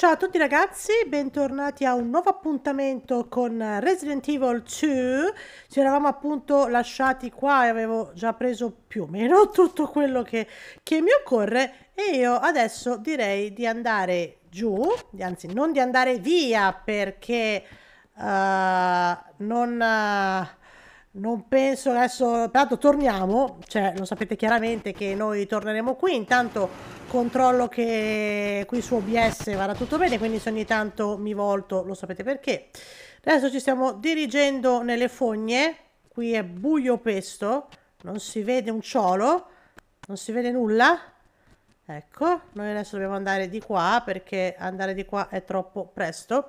Ciao a tutti ragazzi, bentornati a un nuovo appuntamento con Resident Evil 2. Ci eravamo appunto lasciati qua e avevo già preso più o meno tutto quello che, che mi occorre e io adesso direi di andare giù, anzi non di andare via perché uh, non... Uh, non penso adesso, tanto torniamo, cioè lo sapete chiaramente che noi torneremo qui, intanto controllo che qui su OBS vada tutto bene, quindi se ogni tanto mi volto lo sapete perché. Adesso ci stiamo dirigendo nelle fogne, qui è buio pesto, non si vede un ciolo, non si vede nulla. Ecco, noi adesso dobbiamo andare di qua perché andare di qua è troppo presto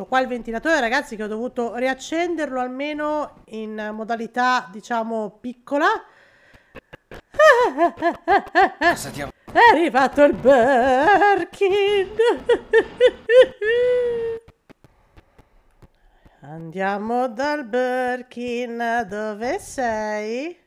ho qua il ventilatore ragazzi che ho dovuto riaccenderlo almeno in modalità diciamo piccola. è arrivato il Birkin! Andiamo dal Birkin, dove sei?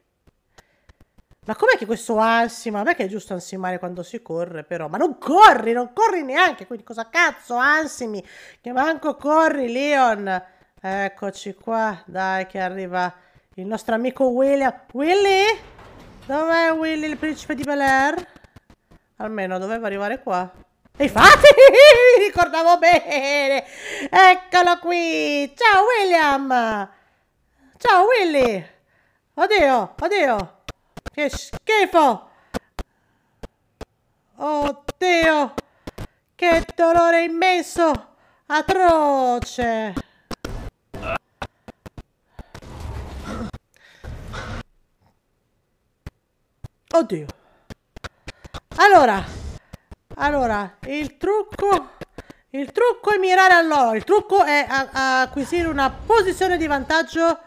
Ma com'è che questo ansima? Non è che è giusto ansimare quando si corre, però. Ma non corri, non corri neanche. Quindi cosa cazzo ansimi? Che manco corri, Leon. Eccoci qua. Dai, che arriva il nostro amico William. Willy? Dov'è Willy, il principe di Bel Air? Almeno doveva arrivare qua. E infatti, mi ricordavo bene. Eccolo qui. Ciao, William. Ciao, Willy. Oddio, oddio. Che schifo! Oddio! Oh, che dolore immenso! Atroce! Oddio! Allora, allora, il trucco... Il trucco è mirare all'oro, il trucco è acquisire una posizione di vantaggio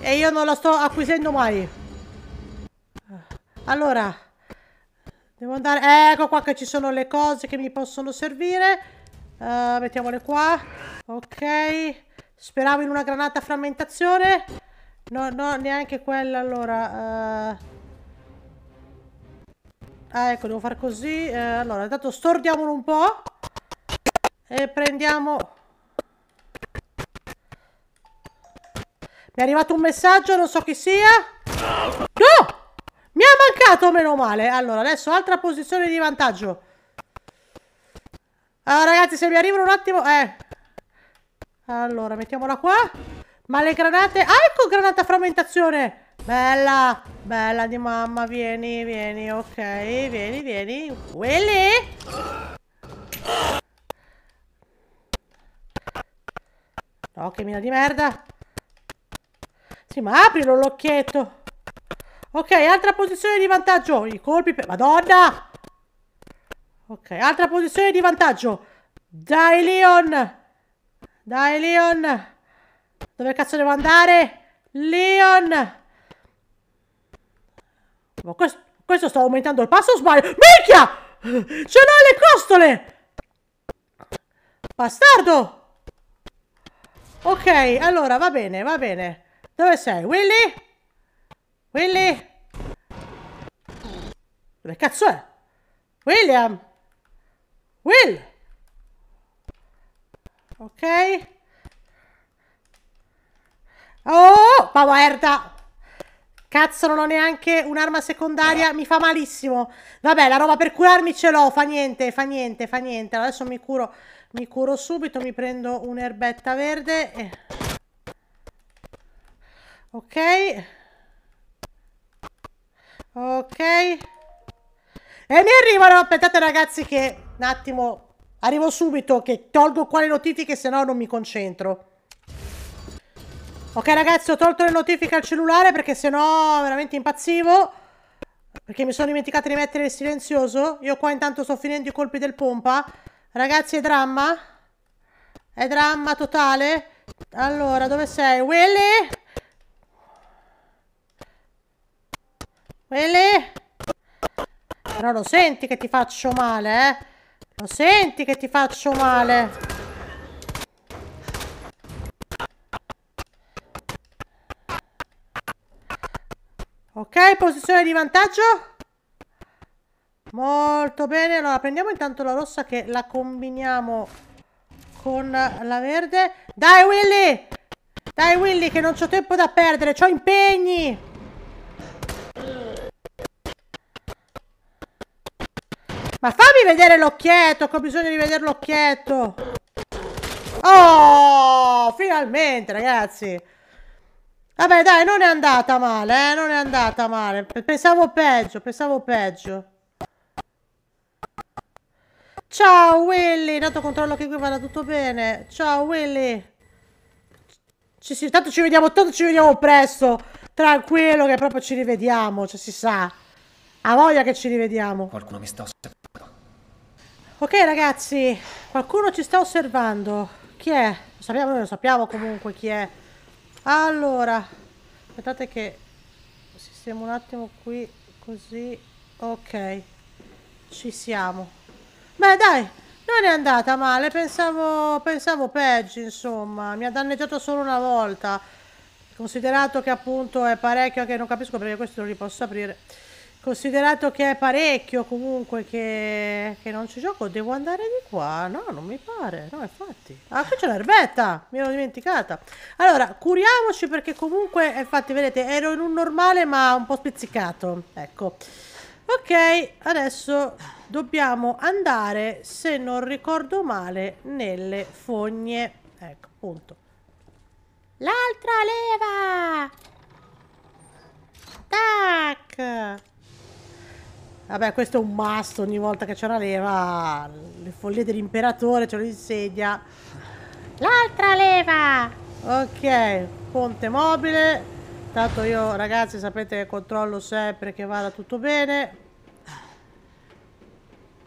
e io non la sto acquisendo mai. Allora, devo andare... Ecco qua che ci sono le cose che mi possono servire. Uh, mettiamole qua. Ok. Speravo in una granata frammentazione. No, no, neanche quella. Allora... Uh... Ah, ecco, devo far così. Uh, allora, intanto stordiamolo un po'. E prendiamo... Mi è arrivato un messaggio, non so chi sia sbagliato, meno male. Allora, adesso altra posizione di vantaggio. Ah, ragazzi, se mi arrivano un attimo... Eh. Allora, mettiamola qua. Ma le granate... Ah, ecco, granata frammentazione. Bella, bella di mamma. Vieni, vieni, ok. Vieni, vieni. Quelli? No, che mina di merda. Sì, ma apri l'occhietto. Ok, altra posizione di vantaggio. I colpi per... Madonna! Ok, altra posizione di vantaggio. Dai, Leon! Dai, Leon! Dove cazzo devo andare? Leon! Ma questo, questo sta aumentando il passo o sbaglio? Minchia! Ce l'ho le costole! Bastardo! Ok, allora, va bene, va bene. Dove sei, Willy? Willy! Dove cazzo è? William! Will! Ok. Oh, ma guarda! Cazzo, non ho neanche un'arma secondaria, mi fa malissimo. Vabbè, la roba per curarmi ce l'ho, fa niente, fa niente, fa niente. Adesso mi curo, mi curo subito, mi prendo un'erbetta verde. E... Ok. Ok. E mi arrivano, aspettate ragazzi che un attimo, arrivo subito che tolgo qua le notifiche se no non mi concentro. Ok ragazzi ho tolto le notifiche al cellulare perché se no veramente impazzivo. Perché mi sono dimenticato di mettere il silenzioso. Io qua intanto sto finendo i colpi del pompa. Ragazzi è dramma. È dramma totale. Allora dove sei? Willy? Willy? Però lo senti che ti faccio male, eh? Lo senti che ti faccio male? Ok, posizione di vantaggio. Molto bene. Allora, prendiamo intanto la rossa che la combiniamo con la verde. Dai, Willy! Dai, Willy, che non ho tempo da perdere. Ho impegni! Ma fammi vedere l'occhietto, ho bisogno di vedere l'occhietto. Oh, finalmente, ragazzi. Vabbè, dai, non è andata male, eh, non è andata male. Pensavo peggio, pensavo peggio. Ciao, Willy. Intanto controllo che qui vada tutto bene. Ciao, Willy. Ci, sì, tanto ci vediamo, tanto ci vediamo presto. Tranquillo che proprio ci rivediamo, cioè si sa. Ha voglia che ci rivediamo. Qualcuno mi sta osservando. Ok ragazzi, qualcuno ci sta osservando. Chi è? Lo sappiamo, noi lo sappiamo comunque chi è. Allora, aspettate che sistemo un attimo qui, così. Ok, ci siamo. Beh dai, non è andata male, pensavo, pensavo peggio insomma. Mi ha danneggiato solo una volta. Considerato che appunto è parecchio, che non capisco perché questo non li posso aprire. Considerato che è parecchio comunque che, che, non ci gioco, devo andare di qua. No, non mi pare. No, infatti. Ah, qui c'è l'erbetta. Mi ero dimenticata. Allora, curiamoci perché comunque, eh, infatti, vedete, ero in un normale ma un po' spizzicato. Ecco. Ok, adesso dobbiamo andare, se non ricordo male, nelle fogne. Ecco, punto. L'altra leva! Tac! Vabbè, questo è un must ogni volta che c'è una leva. Le foglie dell'imperatore ce lo insegna. L'altra leva! Ok, ponte mobile. Tanto io, ragazzi, sapete che controllo sempre che vada tutto bene.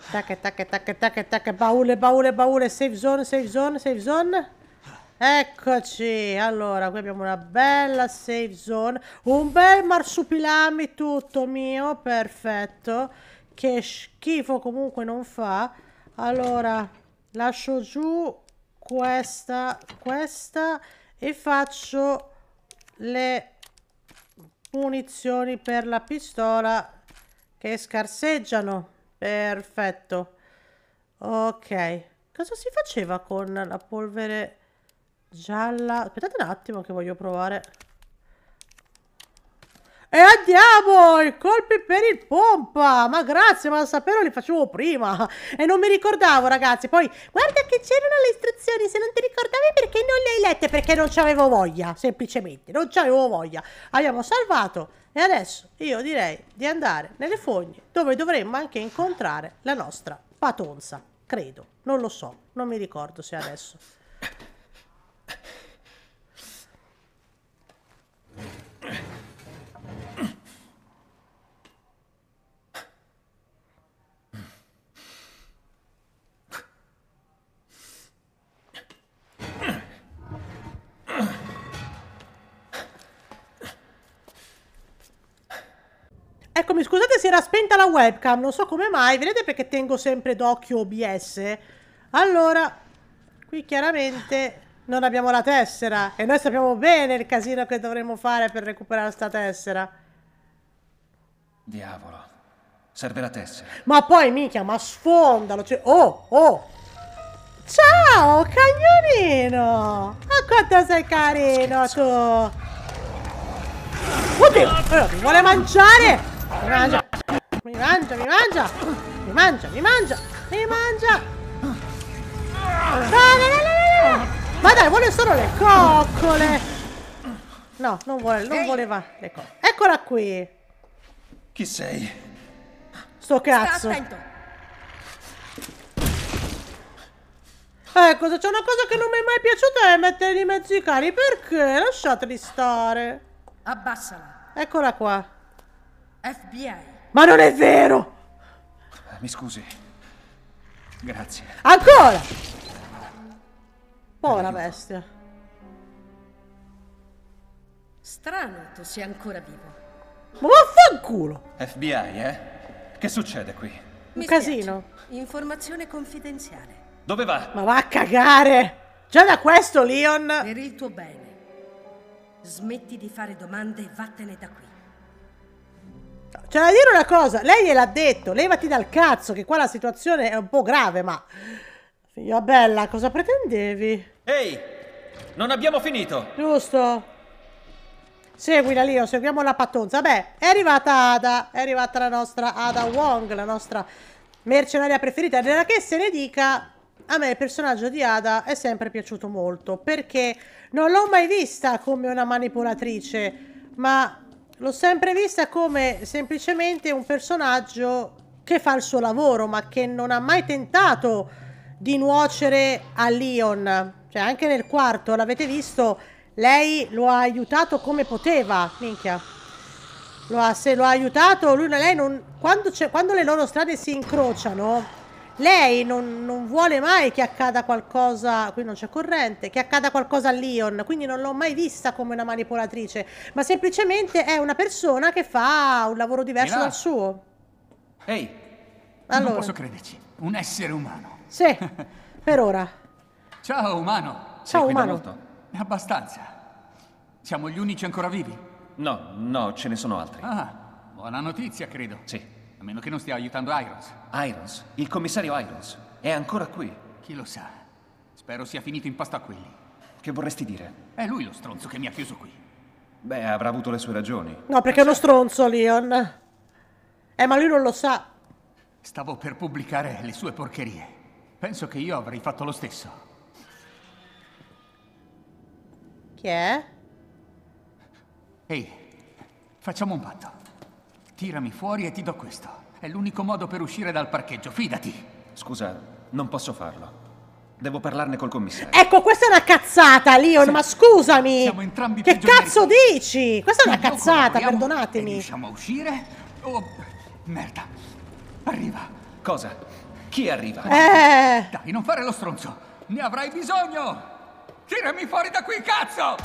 Tac, tac, tac, tac, tac, baule, baule, baule, safe zone, safe zone, safe zone. Eccoci, allora qui abbiamo una bella safe zone, un bel marsupilami tutto mio, perfetto, che schifo comunque non fa. Allora, lascio giù questa, questa e faccio le munizioni per la pistola che scarseggiano, perfetto. Ok, cosa si faceva con la polvere? gialla. Aspettate un attimo che voglio provare. E andiamo! I colpi per il pompa! Ma grazie, ma sapevo, li facevo prima! E non mi ricordavo, ragazzi. Poi, guarda che c'erano le istruzioni, se non ti ricordavi perché non le hai lette? Perché non c'avevo voglia, semplicemente. Non c'avevo voglia. Abbiamo salvato e adesso io direi di andare nelle fogne dove dovremmo anche incontrare la nostra patonza. Credo, non lo so, non mi ricordo se adesso... spenta la webcam, non so come mai, vedete perché tengo sempre d'occhio OBS? Allora, qui chiaramente non abbiamo la tessera e noi sappiamo bene il casino che dovremmo fare per recuperare sta tessera. Diavolo, serve la tessera. Ma poi, minchia, ma sfondalo, cioè... Oh, oh! Ciao, cagnolino! Ma quanto sei carino tu! Oddio, eh, vuole mangiare! Mangia. Mi mangia, mi mangia! Mi mangia, mi mangia! Mi mangia! No, no, no, Ma dai, vuole solo le coccole! No, non, vuole, non voleva le coccole. Eccola qui! Chi sei? Sto cazzo! Ecco, eh, se c'è una cosa che non mi è mai piaciuta è mettere in mezzo i cani. Perché? Lasciateli stare. Abbassala. Eccola qua. FBI. Ma non è vero! Ah, mi scusi. Grazie. Ancora! Povera bestia. Strano tu sia ancora vivo. Ma vaffanculo! FBI, eh? Che succede qui? Un casino. Spiace. Informazione confidenziale. Dove va? Ma va a cagare! Già da questo, Leon! Per il tuo bene. Smetti di fare domande e vattene da qui. Cioè, da dire una cosa, lei gliel'ha detto, levati dal cazzo, che qua la situazione è un po' grave, ma... Figlia bella, cosa pretendevi? Ehi, non abbiamo finito. Giusto. Seguila Lio, oh, seguiamo la pattonza. Beh, è arrivata Ada, è arrivata la nostra Ada Wong, la nostra mercenaria preferita. Nella che se ne dica, a me il personaggio di Ada è sempre piaciuto molto, perché non l'ho mai vista come una manipolatrice, ma L'ho sempre vista come semplicemente un personaggio che fa il suo lavoro, ma che non ha mai tentato di nuocere a Leon. Cioè, anche nel quarto, l'avete visto, lei lo ha aiutato come poteva. Minchia. Lo ha, se lo ha aiutato, lui, lei non... Quando, quando le loro strade si incrociano lei non, non, vuole mai che accada qualcosa, qui non c'è corrente, che accada qualcosa a Leon, quindi non l'ho mai vista come una manipolatrice, ma semplicemente è una persona che fa un lavoro diverso dal suo. Ehi, allora. non posso crederci, un essere umano. Sì, per ora. Ciao umano. Ciao Sei umano. Molto? Abbastanza. Siamo gli unici ancora vivi? No, no, ce ne sono altri. Ah, buona notizia credo. Sì. A meno che non stia aiutando Irons. Irons? Il commissario Irons? È ancora qui? Chi lo sa? Spero sia finito in pasto a quelli. Che vorresti dire? È lui lo stronzo che mi ha chiuso qui. Beh, avrà avuto le sue ragioni. No, perché è uno stronzo, Leon. Eh, ma lui non lo sa. Stavo per pubblicare le sue porcherie. Penso che io avrei fatto lo stesso. Chi è? Ehi, facciamo un patto. Tirami fuori e ti do questo. È l'unico modo per uscire dal parcheggio, fidati. Scusa, non posso farlo. Devo parlarne col commissario. Ecco, questa è una cazzata, Leon, sì. ma scusami. Siamo entrambi Che cazzo dici? Questa è una cazzata, perdonatemi. Riusciamo a uscire? Oh, merda. Arriva. Cosa? Chi arriva? Eh. Dai, non fare lo stronzo. Ne avrai bisogno. Tirami fuori da qui, cazzo!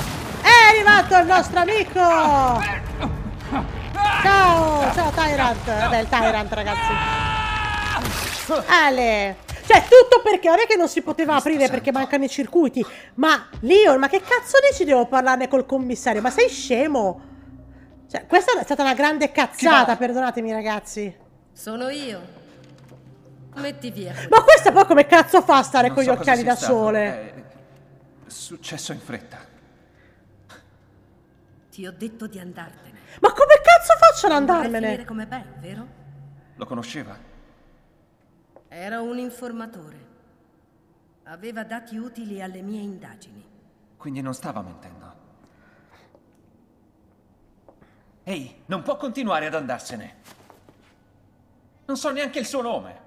È arrivato il nostro amico! Ah, per... Ciao, ciao Tyrant. Vabbè, il Tyrant, ragazzi. Ah. Ale. Cioè, tutto perché non è che non si poteva aprire perché mancano i circuiti. Ma, Leon, ma che cazzo dici devo parlarne col commissario? Ma sei scemo? Cioè, questa è stata una grande cazzata, perdonatemi, ragazzi. Sono io. Metti via. Ma questa poi come cazzo fa a stare non con so gli occhiali da stato. sole? È eh, successo in fretta. Ti ho detto di andartene. Ma come cazzo faccio ad andarmene? come Ben, vero? Lo conosceva? Era un informatore. Aveva dati utili alle mie indagini. Quindi non stava mentendo. Ehi, non può continuare ad andarsene. Non so neanche il suo nome.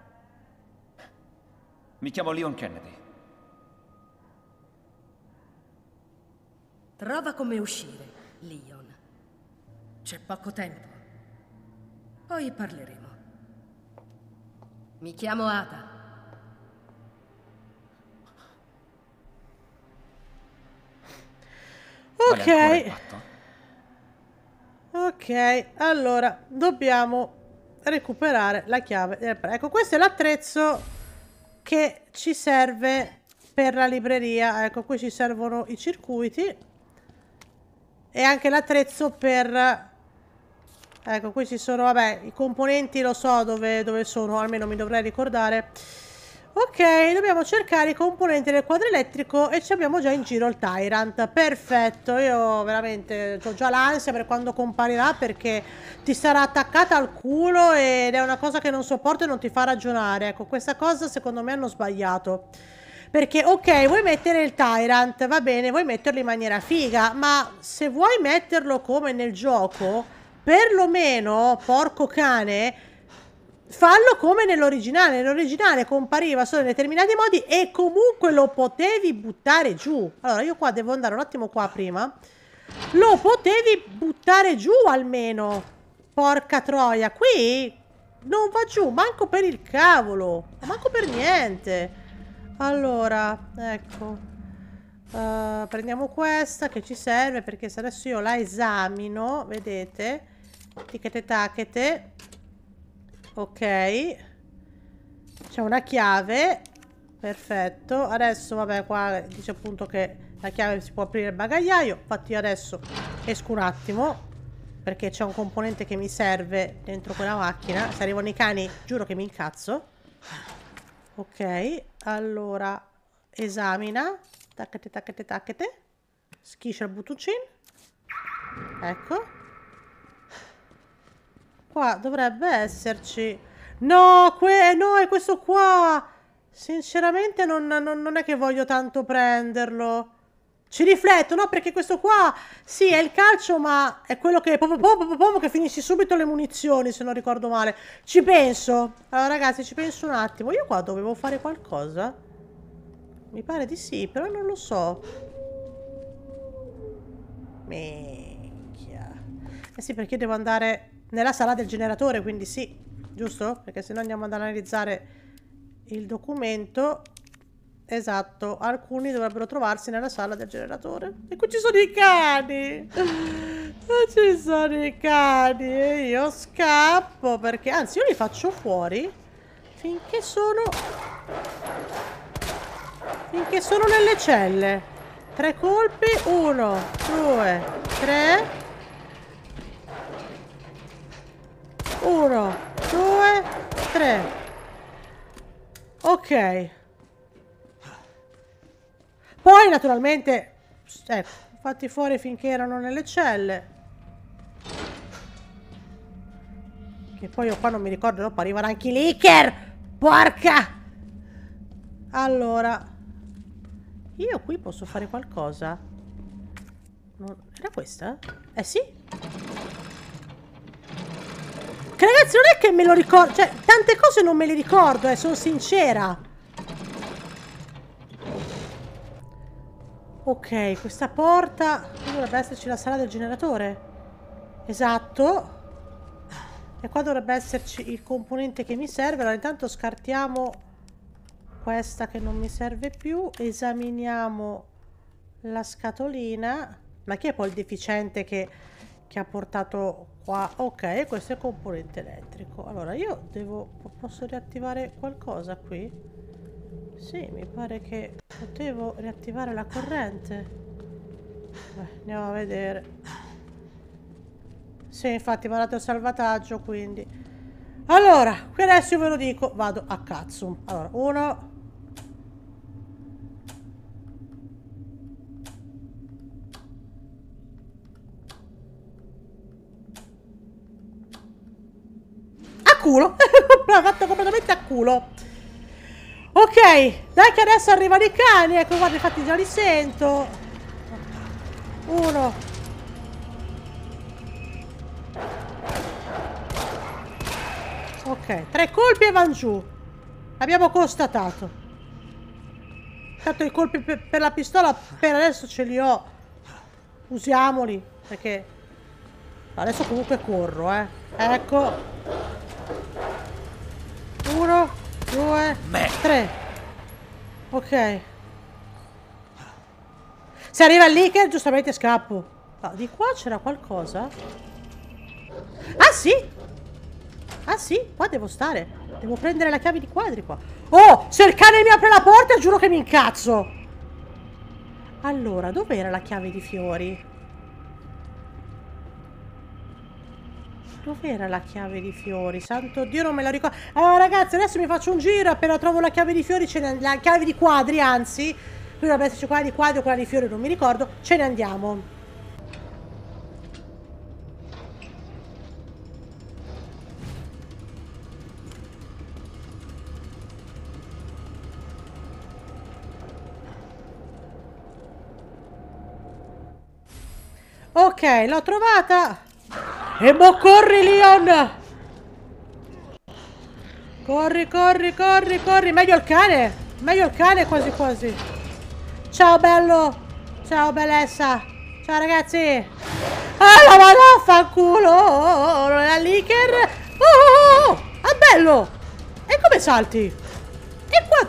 Mi chiamo Leon Kennedy. Trova come uscire, Leon. C'è poco tempo. Poi parleremo. Mi chiamo Ada. Ok. Ok, allora dobbiamo recuperare la chiave del pre. Ecco, questo è l'attrezzo che ci serve per la libreria. Ecco, qui ci servono i circuiti e anche l'attrezzo per Ecco, qui ci sono, vabbè, i componenti lo so dove, dove sono, almeno mi dovrei ricordare. Ok, dobbiamo cercare i componenti del quadro elettrico e ci abbiamo già in giro il Tyrant. Perfetto, io veramente ho già l'ansia per quando comparirà perché ti sarà attaccata al culo ed è una cosa che non sopporto e non ti fa ragionare. Ecco, questa cosa secondo me hanno sbagliato. Perché, ok, vuoi mettere il Tyrant, va bene, vuoi metterlo in maniera figa, ma se vuoi metterlo come nel gioco perlomeno, porco cane, fallo come nell'originale. Nell'originale compariva solo in determinati modi e comunque lo potevi buttare giù. Allora, io qua devo andare un attimo qua prima. Lo potevi buttare giù almeno. Porca troia, qui non va giù, manco per il cavolo. Manco per niente. Allora, ecco. Uh, prendiamo questa che ci serve perché se adesso io la esamino, vedete, tichete tachete, ok, c'è una chiave, perfetto, adesso vabbè qua dice appunto che la chiave si può aprire il bagagliaio, infatti io adesso esco un attimo perché c'è un componente che mi serve dentro quella macchina, se arrivano i cani giuro che mi incazzo, ok, allora esamina Tacchete, tacchete, tacchete. Schiscia il buttucin. Ecco. Qua dovrebbe esserci... No, que no, è questo qua! Sinceramente non, non, non è che voglio tanto prenderlo. Ci rifletto, no? Perché questo qua, sì, è il calcio, ma è quello che... Pom, pom, pom, che finisci subito le munizioni, se non ricordo male. Ci penso. Allora, ragazzi, ci penso un attimo. Io qua dovevo fare qualcosa? Mi pare di sì, però non lo so. Minchia. Eh sì, perché devo andare nella sala del generatore, quindi sì, giusto? Perché se no andiamo ad analizzare il documento. Esatto, alcuni dovrebbero trovarsi nella sala del generatore. E qui ci sono i cani! ci sono i cani e io scappo perché... Anzi, io li faccio fuori finché sono... Finché sono nelle celle. Tre colpi. Uno, due, tre. Uno, due, tre. Ok. Poi naturalmente... Ecco, fatti fuori finché erano nelle celle. Che poi io qua non mi ricordo, dopo arrivano anche i leaker! Porca! Allora... Io qui posso fare qualcosa. Non... Era questa? Eh sì. Che ragazzi non è che me lo ricordo. Cioè, tante cose non me le ricordo, eh, sono sincera. Ok, questa porta... Qui dovrebbe esserci la sala del generatore. Esatto. E qua dovrebbe esserci il componente che mi serve. Allora intanto scartiamo questa che non mi serve più esaminiamo la scatolina ma chi è poi il deficiente che, che ha portato qua ok questo è il componente elettrico allora io devo posso riattivare qualcosa qui sì mi pare che potevo riattivare la corrente Beh, andiamo a vedere sì infatti guardate il salvataggio quindi allora, qui adesso io ve lo dico, vado a cazzo. Allora, uno... A culo! L'ha fatto completamente a culo. Ok, dai che adesso arrivano i cani, ecco guarda, infatti già li sento. Uno, Ok, tre colpi e van giù. Abbiamo constatato. Tanto i colpi per, per la pistola per adesso ce li ho. Usiamoli, perché... Adesso comunque corro, eh. Ecco. Uno, due, tre. Ok. Se arriva lì che giustamente scappo. Ah, di qua c'era qualcosa? Ah sì! Ah sì? Qua devo stare. Devo prendere la chiave di quadri qua. Oh! Se il cane mi apre la porta giuro che mi incazzo! Allora, dov'era la chiave di fiori? Dov'era la chiave di fiori? Santo Dio, non me la ricordo. Allora, eh, ragazzi, adesso mi faccio un giro. Appena trovo la chiave di fiori, ce ne La chiave di quadri, anzi. Qui dovrebbe esserci quella di quadri o quella di fiori, non mi ricordo. Ce ne andiamo. Ok, l'ho trovata. E mo corri, Leon. Corri, corri, corri, corri. Meglio il cane. Meglio il cane quasi quasi. Ciao, bello. Ciao, bellezza. Ciao, ragazzi. Ah, la vado, fanculo. Oh, la licker. Oh, oh, oh. Ah, bello. E come salti? E, qua...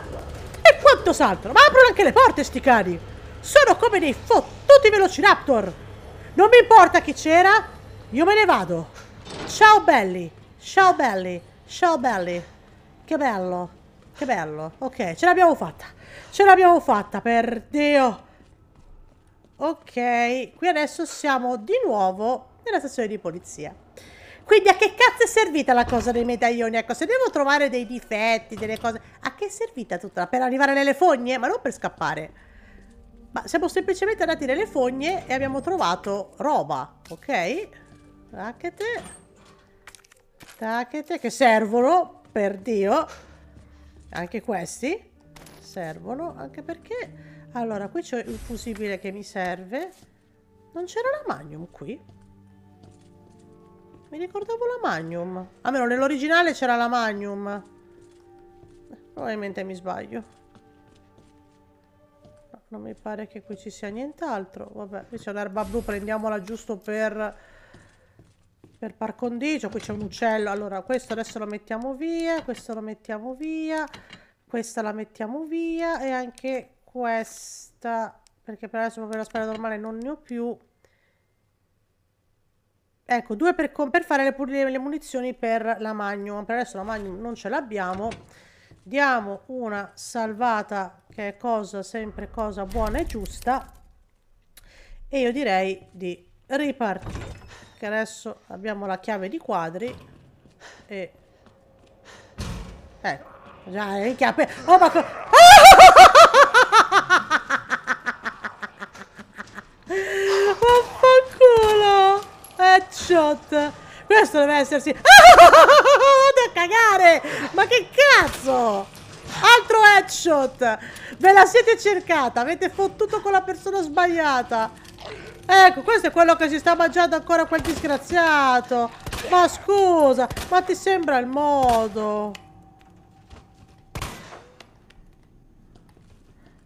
e quanto saltano? Ma aprono anche le porte, sti cani. Sono come dei fottuti velociraptor. Non mi importa chi c'era, io me ne vado. Ciao belli, ciao belli, ciao belli. Che bello, che bello. Ok, ce l'abbiamo fatta. Ce l'abbiamo fatta, per Dio. Ok, qui adesso siamo di nuovo nella stazione di polizia. Quindi a che cazzo è servita la cosa dei medaglioni? Ecco, se devo trovare dei difetti, delle cose... A che è servita tutta? Per arrivare nelle fogne? Ma non per scappare. Ma siamo semplicemente andati nelle fogne e abbiamo trovato roba, ok? Tacchete. Tacchete, che servono, per Dio. Anche questi servono, anche perché... Allora, qui c'è il fusibile che mi serve. Non c'era la Magnum qui? Mi ricordavo la Magnum. Almeno nell'originale c'era la Magnum. Probabilmente mi sbaglio non mi pare che qui ci sia nient'altro. Vabbè, qui c'è un'erba blu, prendiamola giusto per, per par condicio. Qui c'è un uccello. Allora, questo adesso lo mettiamo via, questo lo mettiamo via, questa la mettiamo via e anche questa, perché per adesso proprio la spada normale non ne ho più. Ecco, due per, per fare le, le, munizioni per la Magnum. Per adesso la Magnum non ce l'abbiamo diamo una salvata che è cosa sempre cosa buona e giusta e io direi di ripartire che adesso abbiamo la chiave di quadri e ecco già è eh, chiave oh ma co... Vaffanculo! Headshot! Questo deve essersi... cagare! Ma che cazzo! Altro headshot! Ve la siete cercata, avete fottuto con la persona sbagliata. Ecco, questo è quello che si sta mangiando ancora quel disgraziato. Ma scusa, ma ti sembra il modo?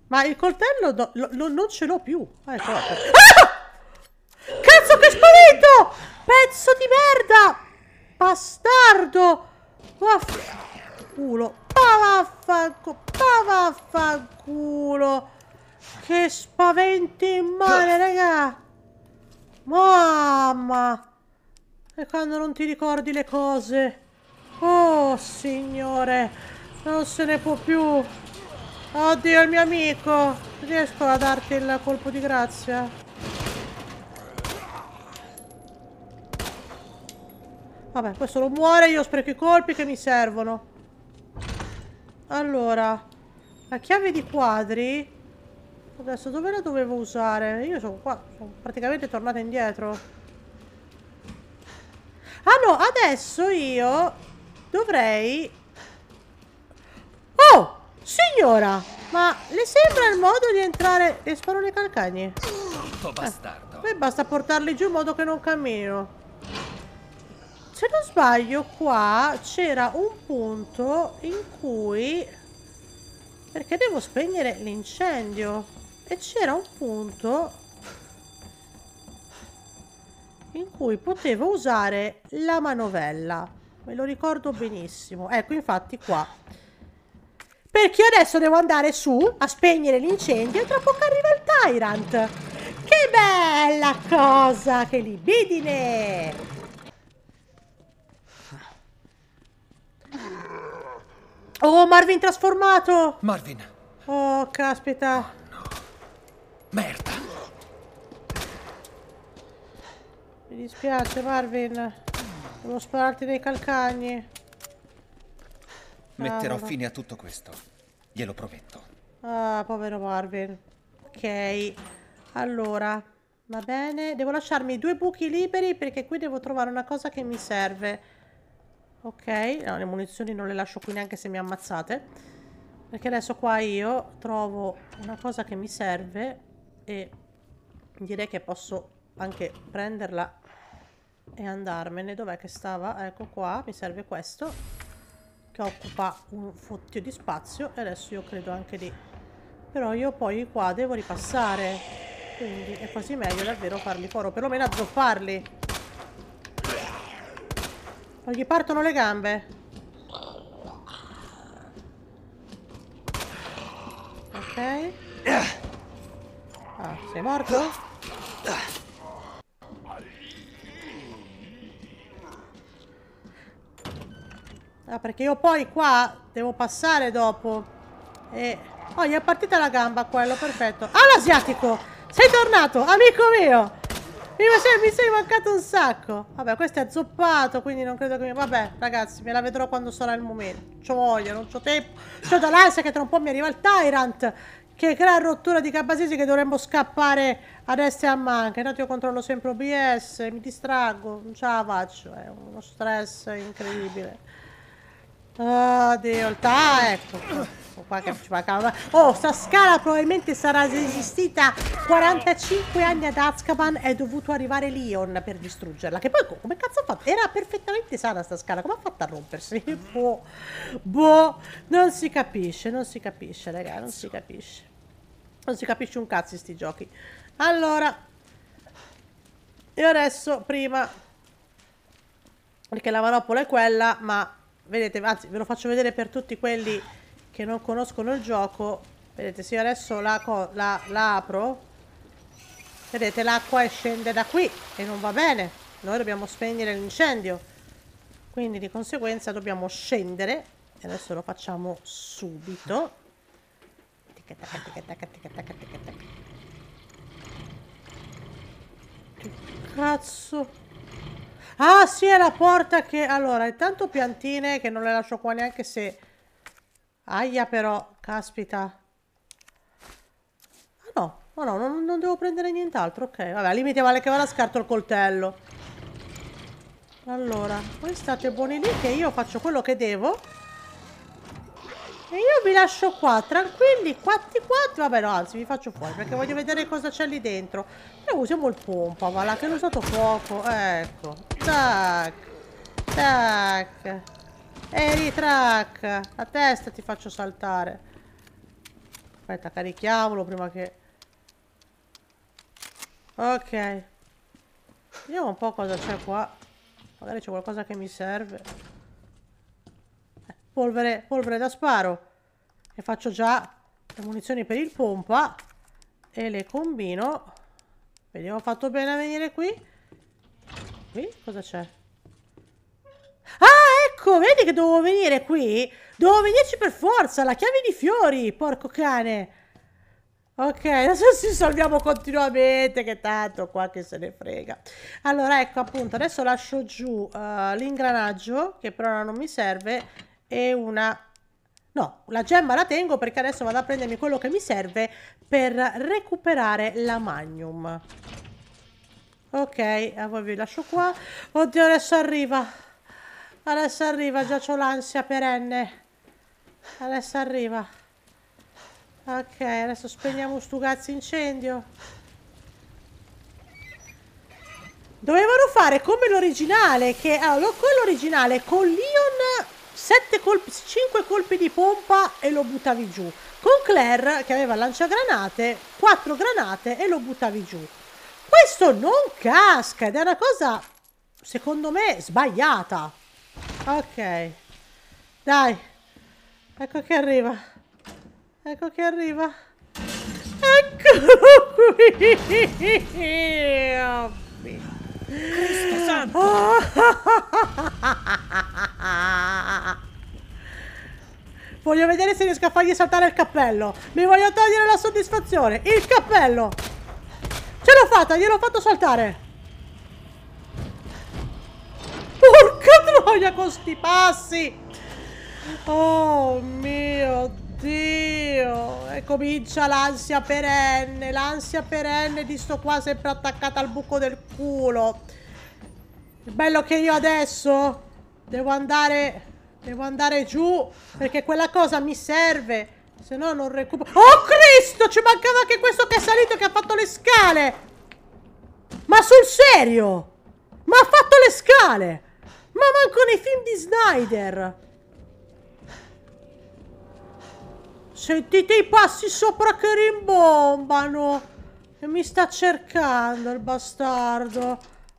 Ma il coltello no, lo, lo, non ce l'ho più. Ecco. Ah! Cazzo che è sparito! Pezzo di merda! Bastardo! Vaffanculo. Vaffanculo. Vaffanculo. Che in mare, ah. raga. Mamma. E quando non ti ricordi le cose. Oh, signore. Non se ne può più. Oddio, il mio amico. Riesco a darti il colpo di grazia? Vabbè, questo non muore, io spreco i colpi che mi servono. Allora, la chiave di quadri... Adesso dove la dovevo usare? Io sono qua, sono praticamente tornata indietro. Ah no, adesso io dovrei... Oh! Signora! Ma le sembra il modo di entrare... E sparo nei calcagni? Brutto oh, bastardo! Eh, basta portarli giù in modo che non camminino se non sbaglio qua c'era un punto in cui... Perché devo spegnere l'incendio. E c'era un punto in cui potevo usare la manovella. Me lo ricordo benissimo. Ecco, infatti qua. Perché io adesso devo andare su a spegnere l'incendio e tra poco arriva il Tyrant. Che bella cosa! Che libidine! Oh, Marvin trasformato! Marvin! Oh, caspita! Oh, no. Merda! Mi dispiace, Marvin. Devo spararti nei calcagni. Metterò ah, fine a tutto questo. Glielo prometto. Ah, povero Marvin. Ok. Allora, va bene. Devo lasciarmi due buchi liberi perché qui devo trovare una cosa che mi serve. Ok, no, le munizioni non le lascio qui neanche se mi ammazzate. Perché adesso qua io trovo una cosa che mi serve e direi che posso anche prenderla e andarmene. Dov'è che stava? Ecco qua, mi serve questo che occupa un fottio di spazio e adesso io credo anche di... Però io poi qua devo ripassare, quindi è quasi meglio davvero farli fuori, o perlomeno azzopparli. Ma gli partono le gambe. Ok. Ah, sei morto? Ah, perché io poi qua devo passare dopo. E... Oh, gli è partita la gamba quello, perfetto. Ah, l'asiatico! Sei tornato, amico mio! mi sei mancato un sacco. Vabbè, questo è azzoppato, quindi non credo che mi... Vabbè, ragazzi, me la vedrò quando sarà il momento. C'ho voglia, non c'ho tempo. C'ho dall'ansia che tra un po' mi arriva il Tyrant che crea rottura di capasisi che dovremmo scappare a destra a manca. Intanto io controllo sempre OBS, mi distraggo, non ce la faccio, è uno stress incredibile. Ah, Dio, ah, ecco. Oh, qua che ci mancava. Oh, sta scala probabilmente sarà esistita 45 anni ad Azkaban. È dovuto arrivare Leon per distruggerla. Che poi come cazzo ha fatto? Era perfettamente sana sta scala. Come ha fatto a rompersi? Boh. boh. Non si capisce, non si capisce, raga, non si capisce. Non si capisce un cazzo sti giochi. Allora. io adesso prima. Perché la manopola è quella, ma vedete, anzi ve lo faccio vedere per tutti quelli che non conoscono il gioco, vedete se io adesso la, la, la apro, vedete l'acqua scende da qui e non va bene, noi dobbiamo spegnere l'incendio, quindi di conseguenza dobbiamo scendere, e adesso lo facciamo subito, che cazzo Ah, sì, è la porta che... Allora, intanto piantine che non le lascio qua neanche se... Aia però, caspita. Ah no, no, oh, no, non, non devo prendere nient'altro, ok. Vabbè, al limite vale che vada scarto il coltello. Allora, voi state buoni lì che io faccio quello che devo. E io vi lascio qua, tranquilli, quatti quatti. Vabbè, no, anzi, vi faccio fuori perché voglio vedere cosa c'è lì dentro. Però usiamo il pompa, va là, che l'ho usato fuoco. Ecco. Tac. Tac. E ritrac. La testa ti faccio saltare. Aspetta, carichiamolo prima che... Ok. Vediamo un po' cosa c'è qua. Magari c'è qualcosa che mi serve polvere, polvere da sparo e faccio già le munizioni per il pompa e le combino vediamo fatto bene a venire qui qui cosa c'è ah ecco vedi che dovevo venire qui dovevo venirci per forza la chiave di fiori porco cane ok adesso ci salviamo continuamente che tanto qua che se ne frega allora ecco appunto adesso lascio giù uh, l'ingranaggio che però non mi serve e una... No, la gemma la tengo perché adesso vado a prendermi quello che mi serve per recuperare la magnum. Ok, a ah, voi vi lascio qua. Oddio, adesso arriva. Adesso arriva, già ho l'ansia perenne. Adesso arriva. Ok, adesso spegniamo stu cazzo incendio. Dovevano fare come l'originale, che... Allora, con l'originale, con Leon sette colpi, cinque colpi di pompa e lo buttavi giù. Con Claire che aveva lanciagranate, quattro granate e lo buttavi giù. Questo non casca ed è una cosa, secondo me, sbagliata. Ok. Dai. Ecco che arriva. Ecco che arriva. Eccolo qui. Oh, Cristo santo! Voglio vedere se riesco a fargli saltare il cappello. Mi voglio togliere la soddisfazione. Il cappello! Ce l'ho fatta, gliel'ho fatto saltare. Porca troia con sti passi! Oh mio Dio! Oddio! E comincia l'ansia perenne, l'ansia perenne di sto qua sempre attaccata al buco del culo. È bello che io adesso devo andare... Devo andare giù perché quella cosa mi serve. Se no non recupero... Oh Cristo! Ci mancava anche questo che è salito e che ha fatto le scale! Ma sul serio! Ma ha fatto le scale! Ma manco nei film di Snyder! Sentite i passi sopra che rimbombano. E mi sta cercando il bastardo.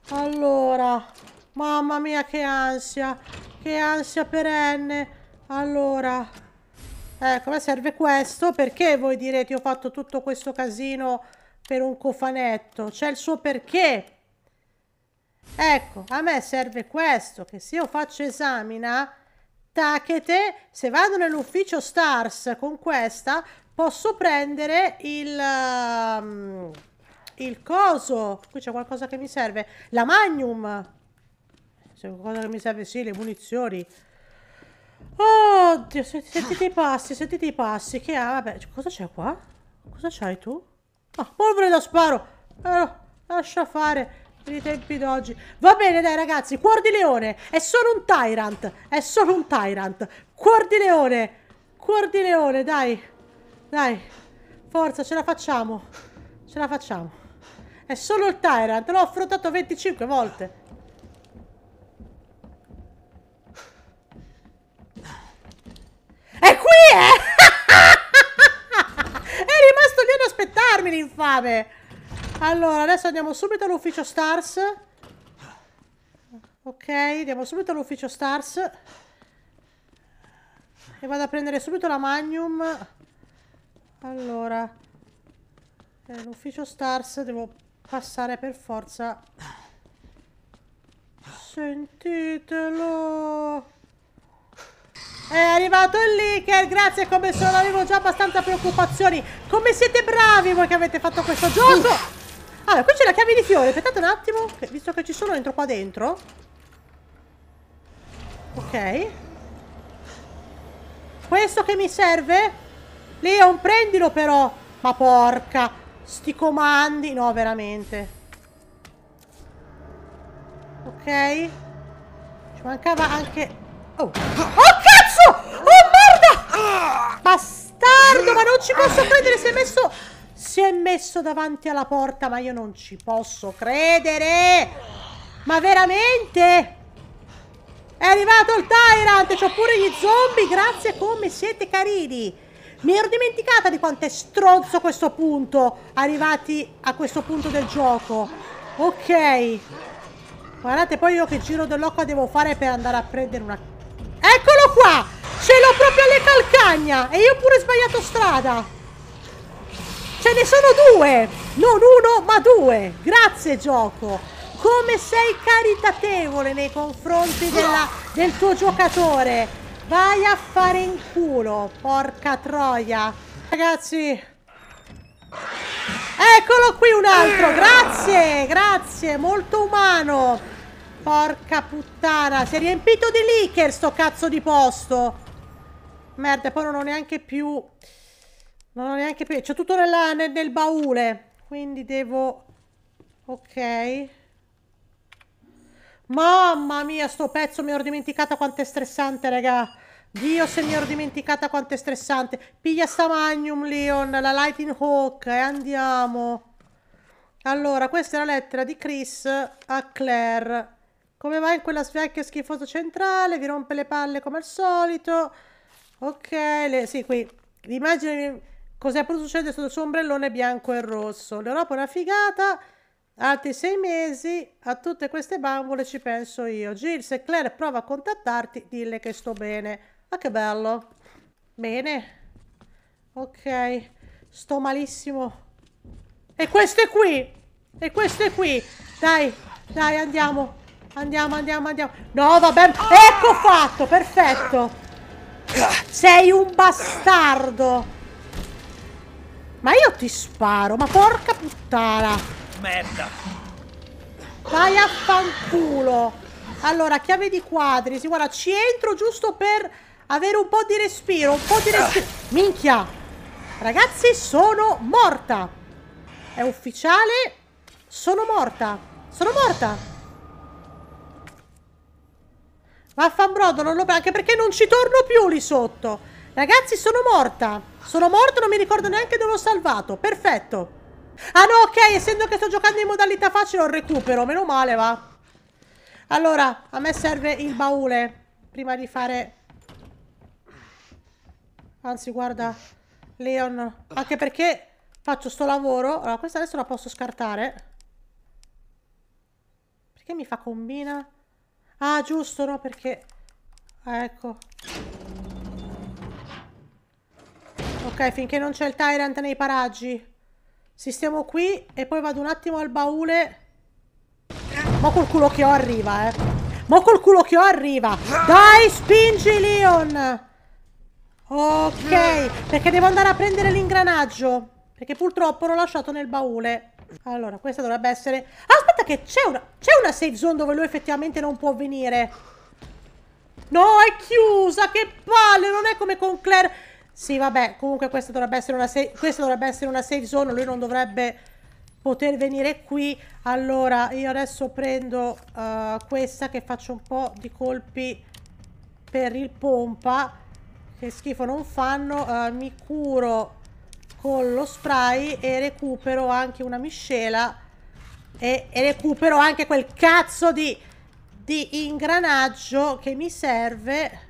Allora, mamma mia che ansia. Che ansia perenne. Allora, ecco, eh, a me serve questo. Perché voi direte ho fatto tutto questo casino per un cofanetto? C'è il suo perché. Ecco, a me serve questo, che se io faccio esamina Tachete, se vado nell'ufficio Stars con questa, posso prendere il... Um, il coso. Qui c'è qualcosa che mi serve. La Magnum. C'è qualcosa che mi serve, sì, le munizioni. Oddio, senti, sentite i passi, sentite i passi. Che ha? Ah, vabbè, cosa c'è qua? Cosa c'hai tu? Ah, polvere da sparo. Eh, lascia fare per i tempi d'oggi. Va bene, dai, ragazzi. Cuor di leone. È solo un tyrant. È solo un tyrant. Cuor di leone. Cuor di leone, dai. Dai. Forza, ce la facciamo. Ce la facciamo. È solo il tyrant. L'ho affrontato 25 volte. È qui, eh! È rimasto lì ad aspettarmi, l'infame. Allora, adesso andiamo subito all'ufficio Stars. Ok, andiamo subito all'ufficio Stars. E vado a prendere subito la Magnum. Allora. L'ufficio Stars devo passare per forza. Sentitelo. È arrivato il leaker, grazie come sono, avevo già abbastanza preoccupazioni. Come siete bravi voi che avete fatto questo gioco! Allora, qui c'è la chiave di fiore. Aspettate un attimo, che, visto che ci sono entro qua dentro. Ok. Questo che mi serve? Leon, prendilo però. Ma porca. Sti comandi. No, veramente. Ok. Ci mancava anche... Oh. Oh, cazzo! Oh, merda! Bastardo, ma non ci posso credere Si è messo... Si è messo davanti alla porta, ma io non ci posso credere! Ma veramente? È arrivato il Tyrant, c'ho pure gli zombie, grazie come siete carini! Mi ero dimenticata di quanto è stronzo questo punto, arrivati a questo punto del gioco. Ok. Guardate poi io che giro dell'occa devo fare per andare a prendere una... Eccolo qua! Ce l'ho proprio alle calcagna! E io ho pure sbagliato strada! Ce ne sono due! Non uno, ma due! Grazie gioco! Come sei caritatevole nei confronti della, del tuo giocatore! Vai a fare in culo, porca troia! Ragazzi... Eccolo qui un altro! Grazie, grazie! Molto umano! Porca puttana! Si è riempito di licker sto cazzo di posto! Merda, poi non ho neanche più... Non ho neanche più. C'è tutto nella, nel, nel, baule. Quindi devo... Ok. Mamma mia, sto pezzo mi ero dimenticata quanto è stressante, raga. Dio se mi ero dimenticata quanto è stressante. Piglia sta Magnum, Leon, la Lightning Hawk e andiamo. Allora, questa è la lettera di Chris a Claire. Come va in quella vecchia schifosa centrale? Vi rompe le palle come al solito. Ok, le... sì, qui. L'immagine cos'è potuto succedere sotto il suo ombrellone bianco e rosso. L'Europa è una figata, altri sei mesi, a tutte queste bambole ci penso io. Jill, se Claire prova a contattarti, dille che sto bene. Ma ah, che bello. Bene. Ok. Sto malissimo. E questo è qui! E questo è qui! Dai, dai, andiamo! Andiamo, andiamo, andiamo! No, vabbè! Ecco fatto! Perfetto! Ah. Sei un bastardo! Ma io ti sparo, ma porca puttana! Merda! Vai a fanculo! Allora, chiave di quadri, si guarda, ci entro giusto per avere un po' di respiro, un po' di ah. respiro. Minchia! Ragazzi, sono morta! È ufficiale, sono morta! Sono morta! Vaffanbrodo, non lo... anche perché non ci torno più lì sotto! Ragazzi, sono morta! Sono morto, non mi ricordo neanche dove ho salvato. Perfetto. Ah no, ok, essendo che sto giocando in modalità facile lo recupero, meno male va. Allora, a me serve il baule. Prima di fare... Anzi, guarda, Leon. Anche perché faccio sto lavoro. Allora, questa adesso la posso scartare. Perché mi fa combina? Ah, giusto, no, perché... Ah, ecco. Ok, finché non c'è il Tyrant nei paraggi. Sistiamo qui e poi vado un attimo al baule. Mo col culo che ho arriva, eh. Mo col culo che ho arriva. Dai, spingi Leon. Ok, perché devo andare a prendere l'ingranaggio. Perché purtroppo l'ho lasciato nel baule. Allora, questa dovrebbe essere... aspetta che c'è una... una safe zone dove lui effettivamente non può venire. No, è chiusa, che palle, non è come con Claire. Sì, vabbè, comunque questa dovrebbe essere una, questa dovrebbe essere una safe zone, lui non dovrebbe poter venire qui. Allora, io adesso prendo uh, questa che faccio un po' di colpi per il pompa, che schifo non fanno. Uh, mi curo con lo spray e recupero anche una miscela e, e recupero anche quel cazzo di, di ingranaggio che mi serve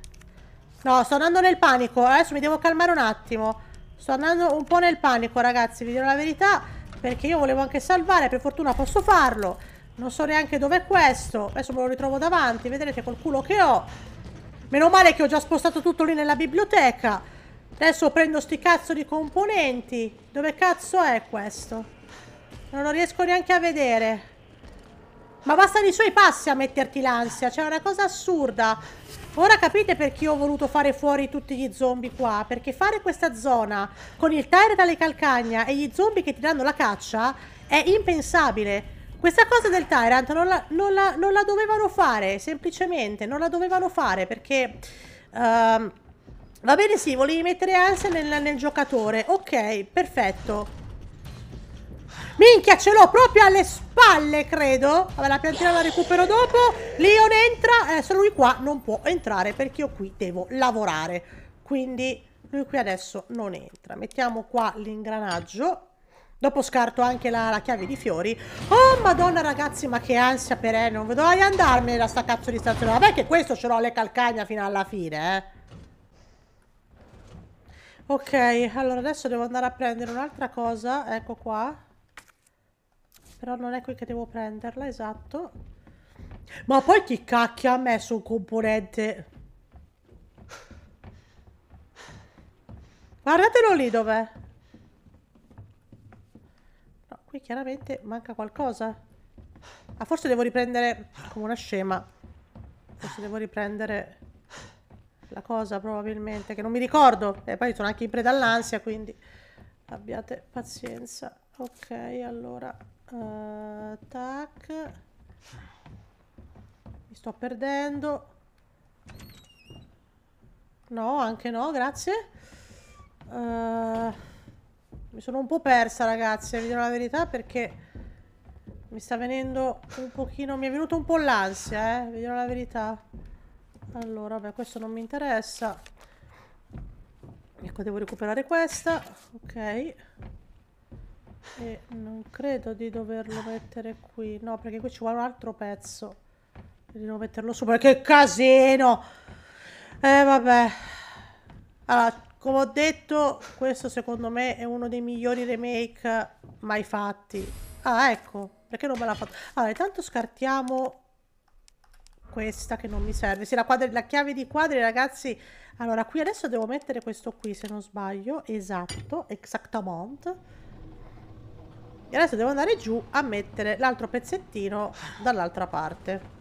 No, sto andando nel panico. Adesso mi devo calmare un attimo. Sto andando un po' nel panico, ragazzi, vi dirò la verità. Perché io volevo anche salvare, per fortuna posso farlo. Non so neanche dov'è questo. Adesso me lo ritrovo davanti, vedrete col culo che ho. Meno male che ho già spostato tutto lì nella biblioteca. Adesso prendo sti cazzo di componenti. Dove cazzo è questo? Non lo riesco neanche a vedere. Ma bastano i suoi passi a metterti l'ansia, cioè è una cosa assurda. Ora capite perché ho voluto fare fuori tutti gli zombie qua, perché fare questa zona con il tire dalle calcagna e gli zombie che ti danno la caccia è impensabile. Questa cosa del Tyrant non la, non la, non la dovevano fare, semplicemente, non la dovevano fare perché... Uh, va bene sì, volevi mettere ansia nel, nel giocatore, ok, perfetto. Minchia, ce l'ho proprio alle spalle, credo. Vabbè, la piantina la recupero dopo. Leon entra. Eh, Adesso lui qua non può entrare perché io qui devo lavorare. Quindi lui qui adesso non entra. Mettiamo qua l'ingranaggio. Dopo scarto anche la, la, chiave di fiori. Oh, madonna ragazzi, ma che ansia per eh. Non vedo mai andarmene da sta cazzo di stazione. Vabbè che questo ce l'ho alle calcagna fino alla fine, eh. Ok, allora adesso devo andare a prendere un'altra cosa. Ecco qua. Però non è qui che devo prenderla, esatto. Ma poi chi cacchio ha messo un componente? Guardatelo lì dov'è. No, qui chiaramente manca qualcosa. Ah, forse devo riprendere come una scema. Forse devo riprendere la cosa probabilmente, che non mi ricordo. E poi sono anche in preda all'ansia, quindi abbiate pazienza. Ok, allora Uh, tac. Mi sto perdendo. No, anche no, grazie. Uh, mi sono un po' persa, ragazzi, vi dirò la verità, perché mi sta venendo un pochino... Mi è venuto un po' l'ansia, eh, vi dirò la verità. Allora, beh, questo non mi interessa. Ecco, devo recuperare questa. Ok. E non credo di doverlo mettere qui. No, perché qui ci vuole un altro pezzo. Devo metterlo sopra. Che casino! Eh, vabbè. Allora, come ho detto, questo secondo me è uno dei migliori remake mai fatti. Ah, ecco. Perché non me l'ha fatto? Allora, intanto scartiamo questa che non mi serve. Sì, la, quadri, la chiave di quadri, ragazzi. Allora, qui adesso devo mettere questo qui, se non sbaglio. Esatto, exactement. E adesso devo andare giù a mettere l'altro pezzettino dall'altra parte.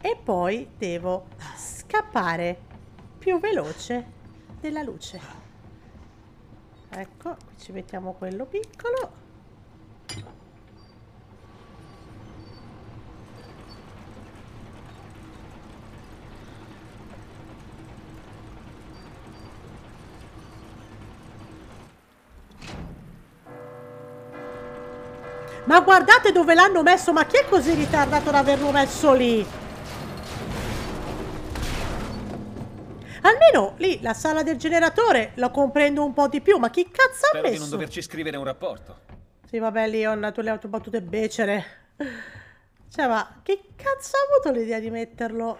E poi devo scappare più veloce della luce. Ecco, ci mettiamo quello piccolo. Ma guardate dove l'hanno messo, ma chi è così ritardato ad averlo messo lì? Almeno lì la sala del generatore la comprendo un po' di più, ma chi cazzo Spero ha messo? Spero di non doverci scrivere un rapporto. Sì, vabbè, Leon, tu le hai battute becere. Cioè, ma che cazzo ha avuto l'idea di metterlo?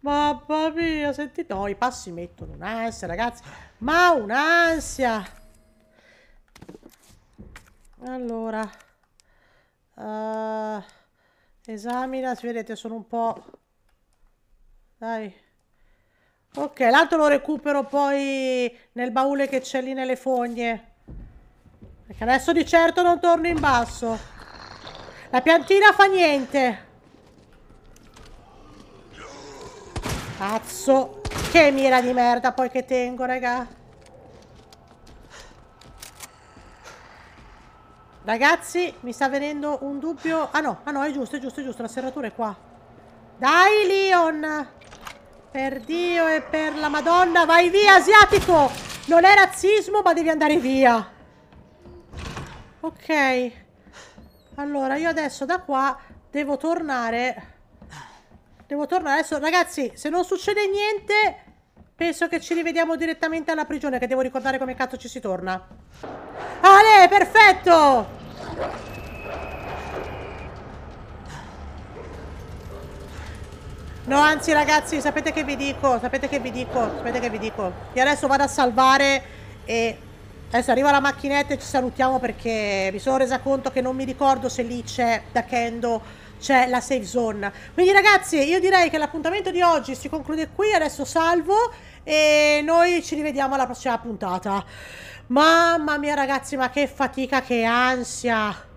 Mamma mia, senti, no, i passi mettono un'ansia, ragazzi. Ma un'ansia! allora uh, eh, esamina si vedete sono un po' dai ok l'altro lo recupero poi nel baule che c'è lì nelle fogne perché adesso di certo non torno in basso la piantina fa niente cazzo che mira di merda poi che tengo raga Ragazzi, mi sta venendo un dubbio... Ah no, ah no, è giusto, è giusto, è giusto, la serratura è qua. Dai, Leon! Per Dio e per la Madonna, vai via, asiatico! Non è razzismo, ma devi andare via. Ok. Allora, io adesso da qua devo tornare... Devo tornare adesso... Ragazzi, se non succede niente... Penso che ci rivediamo direttamente alla prigione, che devo ricordare come cazzo ci si torna. Ale, perfetto! No, anzi ragazzi, sapete che vi dico, sapete che vi dico, sapete che vi dico. Io adesso vado a salvare e adesso arriva la macchinetta e ci salutiamo perché mi sono resa conto che non mi ricordo se lì c'è da Kendo c'è la safe zone. Quindi ragazzi, io direi che l'appuntamento di oggi si conclude qui, adesso salvo e noi ci rivediamo alla prossima puntata. Mamma mia ragazzi, ma che fatica, che ansia!